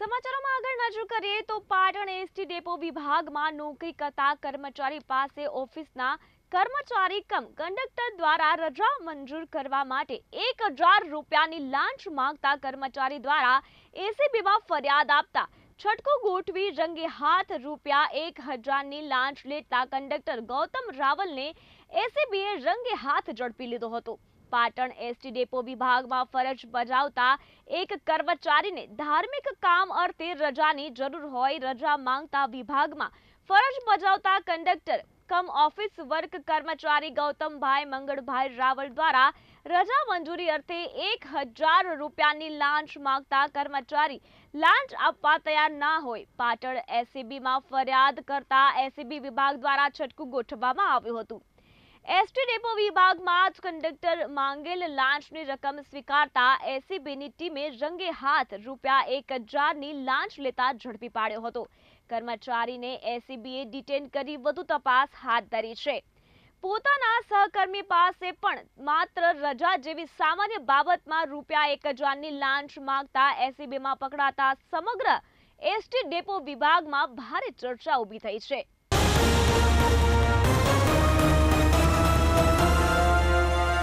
સમાચારોમાં આગળ નજર કરીએ તો પાટણ એસટી ડેપો વિભાગમાં નોકરી કરતા કર્મચારી પાસે ઓફિસના કર્મચારી કમ કંડક્ટર દ્વારા રજા મંજૂર કરવા માટે એક હજાર રૂપિયાની લાંચ માંગતા કર્મચારી દ્વારા એસીબીમાં ફરિયાદ આપતા છટકો ગોઠવી રંગે હાથ રૂપિયા એક હજારની લાંચ લેતા કંડક્ટર ગૌતમ રાવલને એસીબીએ રંગે હાથ ઝડપી લીધો હતો પાટણ એસટી ડેપો વિભાગમાં ફરજ બજાવતા એક કર્મચારીને ધાર્મિક કામ અર્થે રજાની જરૂર હોય રજા માંગતા વિભાગમાં ફરજ બજાવતા કંડક્ટર કમ ઓફિસ વર્ક કર્મચારી ગૌતમભાઈ મંગળભાઈ રાવલ દ્વારા રજા મંજૂરી અર્થે એક હજાર રૂપિયાની લાંચ માંગતા કર્મચારી લાંચ આપવા તૈયાર ના હોય પાટણ એસીબીમાં ફરિયાદ કરતા એસીબી વિભાગ દ્વારા છટકું ગોઠવવામાં આવ્યું હતું એસટી ડેપો વિભાગમાં જ કંડક્ટર માંગેલ લાંચની રકમ સ્વીકારતા એસીબીની ટીમે રંગે હાથ રૂપિયા એક હજારની લાંચ લેતા ઝડપી પાડ્યો હતો કર્મચારીને એસીબીએ ડિટેન કરી વધુ તપાસ હાથ ધરી છે પોતાના સહકર્મી પાસે પણ માત્ર રજા જેવી સામાન્ય બાબતમાં રૂપિયા એક હજારની લાંચ માંગતા એસીબીમાં પકડાતા સમગ્ર એસટી ડેપો વિભાગમાં ભારે ચર્ચા ઊભી થઈ છે